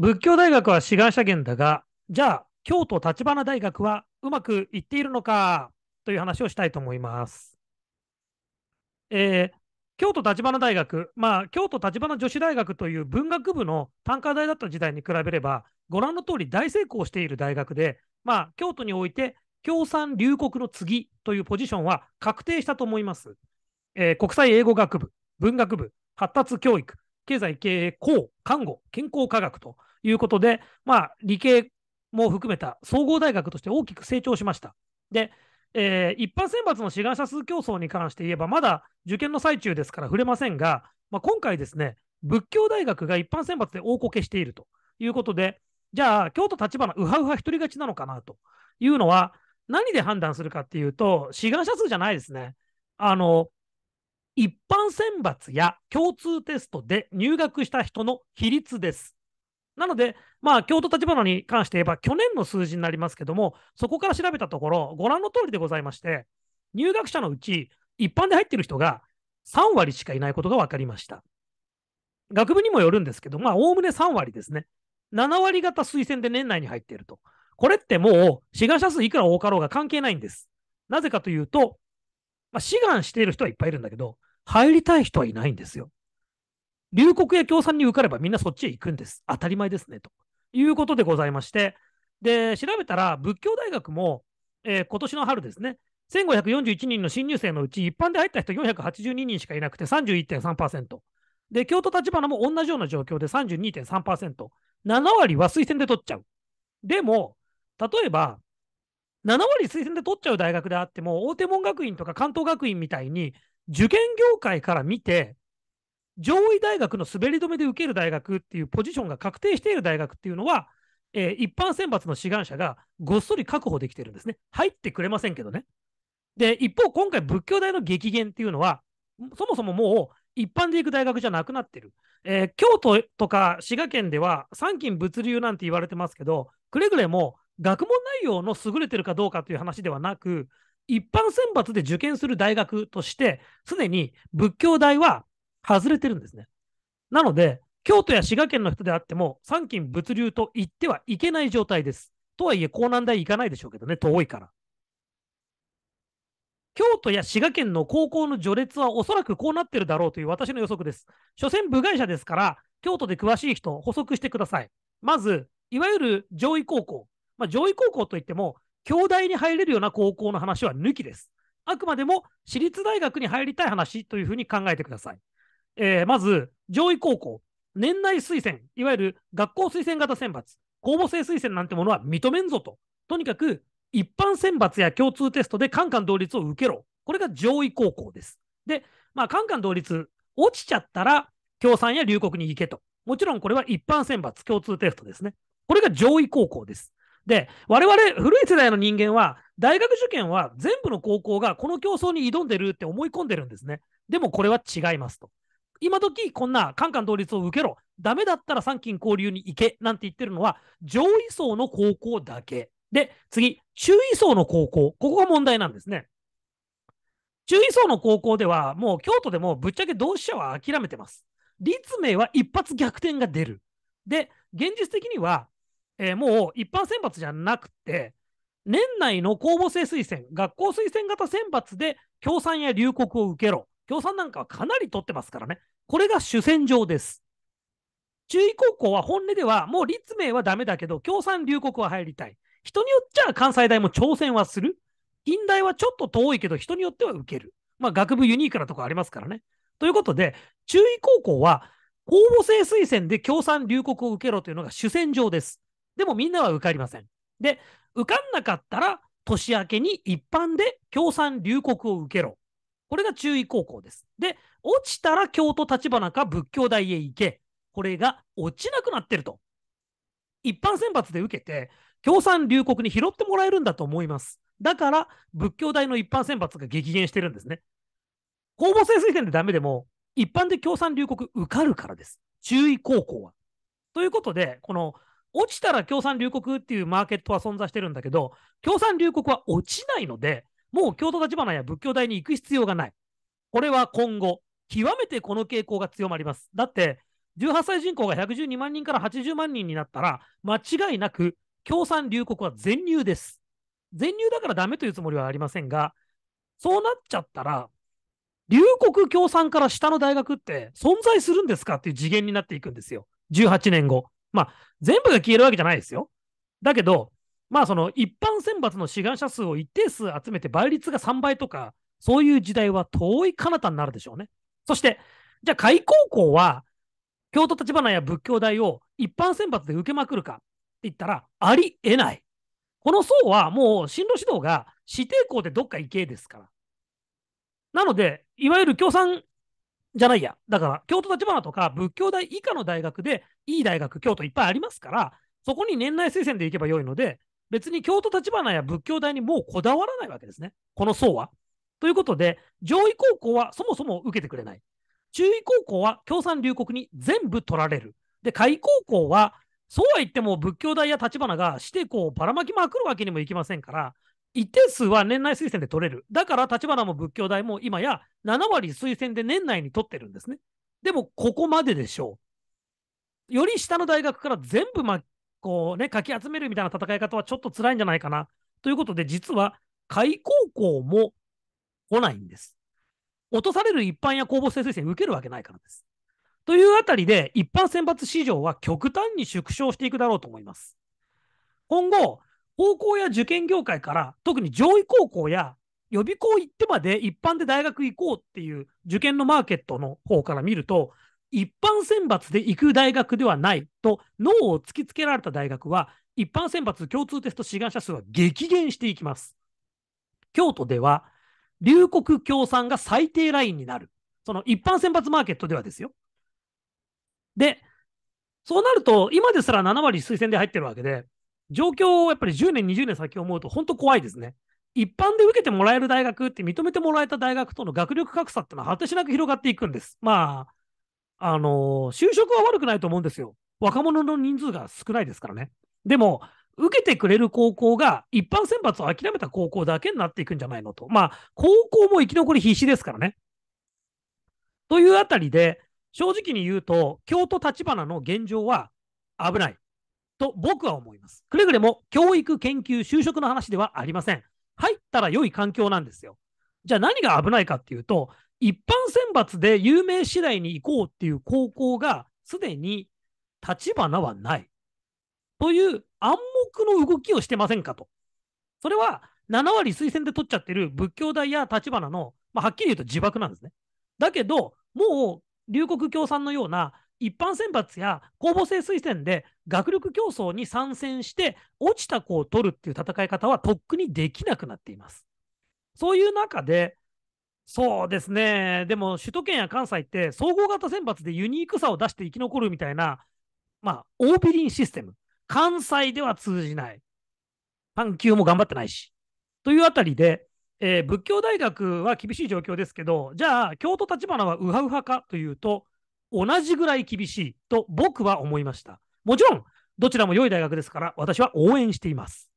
仏教大学は志願者源だが、じゃあ、京都立花大学はうまくいっているのかという話をしたいと思います。えー、京都立花大学、まあ、京都立花女子大学という文学部の単科大だった時代に比べれば、ご覧の通り大成功している大学で、まあ、京都において共産留国の次というポジションは確定したと思います。えー、国際英語学部、文学部、発達教育、経済経営公看護健康科学ということで、まあ、理系も含めた総合大学として大きく成長しました。で、えー、一般選抜の志願者数競争に関して言えば、まだ受験の最中ですから触れませんが、まあ、今回ですね、仏教大学が一般選抜で大こけしているということで、じゃあ、京都立花、うはうは独人勝ちなのかなというのは、何で判断するかっていうと、志願者数じゃないですね。あの、一般選抜や共通テストで入学した人の比率です。なので、まあ、京都立花に関して言えば、去年の数字になりますけども、そこから調べたところ、ご覧の通りでございまして、入学者のうち、一般で入っている人が3割しかいないことが分かりました。学部にもよるんですけど、まあ、おおむね3割ですね。7割方推薦で年内に入っていると。これってもう、志願者数いくら多かろうが関係ないんです。なぜかというと、まあ、志願している人はいっぱいいるんだけど、入りたい人はいないんですよ。龍谷や共産に受かればみんなそっちへ行くんです。当たり前ですね。ということでございまして、で、調べたら仏教大学も、えー、今年の春ですね、1541人の新入生のうち、一般で入った人482人しかいなくて31.3%。で、京都立花も同じような状況で32.3%。7割は推薦で取っちゃう。でも、例えば、7割推薦で取っちゃう大学であっても、大手門学院とか関東学院みたいに、受験業界から見て、上位大学の滑り止めで受ける大学っていうポジションが確定している大学っていうのは、えー、一般選抜の志願者がごっそり確保できてるんですね。入ってくれませんけどね。で、一方、今回、仏教大の激減っていうのは、そもそももう一般で行く大学じゃなくなってる。えー、京都とか滋賀県では、三金物流なんて言われてますけど、くれぐれも学問内容の優れてるかどうかという話ではなく、一般選抜で受験する大学として、常に仏教大は外れてるんですね。なので、京都や滋賀県の人であっても、三金物流と言ってはいけない状態です。とはいえ、江南大行かないでしょうけどね、遠いから。京都や滋賀県の高校の序列はおそらくこうなってるだろうという私の予測です。所詮部外者ですから、京都で詳しい人、補足してください。まず、いわゆる上位高校。まあ、上位高校といっても、京大に入れるような高校の話は抜きです。あくまでも私立大学に入りたい話というふうに考えてください。えー、まず、上位高校、年内推薦、いわゆる学校推薦型選抜、公募制推薦なんてものは認めんぞと。とにかく、一般選抜や共通テストでカンカン同率を受けろ。これが上位高校です。で、まあ、カンカン同率、落ちちゃったら、共産や留国に行けと。もちろんこれは一般選抜共通テストですね。これが上位高校です。で、我々、古い世代の人間は、大学受験は全部の高校がこの競争に挑んでるって思い込んでるんですね。でもこれは違いますと。今時こんなカンカン同率を受けろ、ダメだったら三金交流に行けなんて言ってるのは上位層の高校だけ。で、次、中位層の高校、ここが問題なんですね。中位層の高校では、もう京都でもぶっちゃけ同志社は諦めてます。立命は一発逆転が出る。で、現実的にはえー、もう一般選抜じゃなくて、年内の公募制推薦、学校推薦型選抜で共産や留国を受けろ。共産なんかはかなり取ってますからね。これが主戦場です。注意高校は本音では、もう立命はダメだけど、共産留国は入りたい。人によっちゃ関西大も挑戦はする。近代はちょっと遠いけど、人によっては受ける。まあ、学部ユニークなとこありますからね。ということで、注意高校は、公募制推薦で共産留国を受けろというのが主戦場です。でもみんなは受かりません。で、受かんなかったら、年明けに一般で共産留国を受けろ。これが注意高校です。で、落ちたら京都立花か仏教大へ行け。これが落ちなくなってると。一般選抜で受けて、共産留国に拾ってもらえるんだと思います。だから、仏教大の一般選抜が激減してるんですね。公募成推薦でダメでも、一般で共産留国受かるからです。注意高校は。ということで、この落ちたら共産流国っていうマーケットは存在してるんだけど、共産流国は落ちないので、もう京都立花や仏教大に行く必要がない。これは今後、極めてこの傾向が強まります。だって、18歳人口が112万人から80万人になったら、間違いなく共産流国は全入です。全入だからダメというつもりはありませんが、そうなっちゃったら、流国共産から下の大学って存在するんですかっていう次元になっていくんですよ。18年後。まあ、全部が消えるわけじゃないですよ。だけど、まあ、その一般選抜の志願者数を一定数集めて倍率が3倍とか、そういう時代は遠い彼方になるでしょうね。そして、じゃあ、開高校は、京都立花や仏教大を一般選抜で受けまくるかって言ったら、ありえない。この層はもう進路指導が指定校でどっか行けですから。なので、いわゆる共産じゃないや。だから、京都立花とか仏教大以下の大学で、いい大学、京都いっぱいありますから、そこに年内推薦で行けばよいので、別に京都立花や仏教大にもうこだわらないわけですね。この層は。ということで、上位高校はそもそも受けてくれない。中位高校は共産流国に全部取られる。で、下位高校は、そうは言っても仏教大や立花が指定校をばらまきまくるわけにもいきませんから、一定数は年内推薦で取れる。だから立花も仏教大も今や7割推薦で年内に取ってるんですね。でも、ここまででしょう。より下の大学から全部、ま、こうね、かき集めるみたいな戦い方はちょっと辛いんじゃないかな。ということで、実は、開高校も来ないんです。落とされる一般や公募生推薦受けるわけないからです。というあたりで、一般選抜市場は極端に縮小していくだろうと思います。今後、高校や受験業界から、特に上位高校や予備校行ってまで一般で大学行こうっていう受験のマーケットの方から見ると、一般選抜で行く大学ではないと脳を突きつけられた大学は、一般選抜共通テスト志願者数は激減していきます。京都では、龍谷共産が最低ラインになる。その一般選抜マーケットではですよ。で、そうなると、今ですら7割推薦で入ってるわけで、状況をやっぱり10年、20年先思うと本当怖いですね。一般で受けてもらえる大学って認めてもらえた大学との学力格差ってのは果てしなく広がっていくんです。まあ、あのー、就職は悪くないと思うんですよ。若者の人数が少ないですからね。でも、受けてくれる高校が一般選抜を諦めた高校だけになっていくんじゃないのと。まあ、高校も生き残り必死ですからね。というあたりで、正直に言うと、京都立花の現状は危ない。と僕は思います。くれぐれも教育、研究、就職の話ではありません。入ったら良い環境なんですよ。じゃあ何が危ないかっていうと、一般選抜で有名次第に行こうっていう高校がすでに立花はない。という暗黙の動きをしてませんかと。それは7割推薦で取っちゃってる仏教大や立花の、まあ、はっきり言うと自爆なんですね。だけど、もう龍谷共産のような一般選抜や公募制推薦で学力競争に参戦して落ちた子を取るっていう戦い方はとっくにできなくなっています。そういう中で、そうですね、でも首都圏や関西って総合型選抜でユニークさを出して生き残るみたいな、まあ、ービリンシステム、関西では通じない、阪急も頑張ってないし、というあたりで、えー、仏教大学は厳しい状況ですけど、じゃあ、京都立花はウハウハかというと、同じぐらい厳しいと僕は思いました。もちろん、どちらも良い大学ですから、私は応援しています。